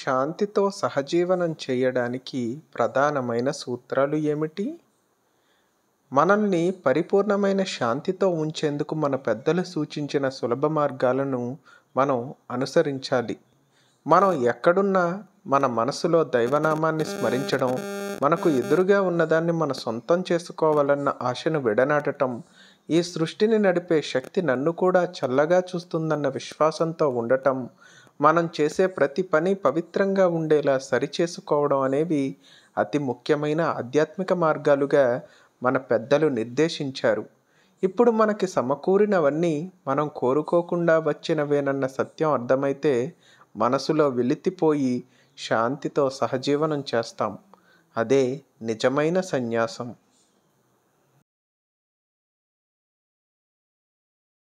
శాంతితో సహజీవనం చేయడానికి ప్రధానమైన సూత్రాలు ఏమిటి మనల్ని పరిపూర్ణమైన శాంతితో ఉంచేందుకు మన పెద్దలు సూచించిన సులభ మార్గాలను మనం అనుసరించాలి మనం ఎక్కడున్నా మన మనసులో దైవనామాన్ని స్మరించడం మనకు ఎదురుగా ఉన్నదాన్ని మన సొంతం చేసుకోవాలన్న ఆశను విడనాటటం ఈ సృష్టిని నడిపే శక్తి నన్ను కూడా చల్లగా చూస్తుందన్న విశ్వాసంతో ఉండటం మనం చేసే ప్రతి పని పవిత్రంగా ఉండేలా సరిచేసుకోవడం అనేవి అతి ముఖ్యమైన ఆధ్యాత్మిక మార్గాలుగా మన పెద్దలు నిర్దేశించారు ఇప్పుడు మనకి సమకూరినవన్నీ మనం కోరుకోకుండా వచ్చినవేనన్న సత్యం అర్థమైతే మనసులో వెలితిపోయి శాంతితో సహజీవనం చేస్తాం అదే నిజమైన సన్యాసం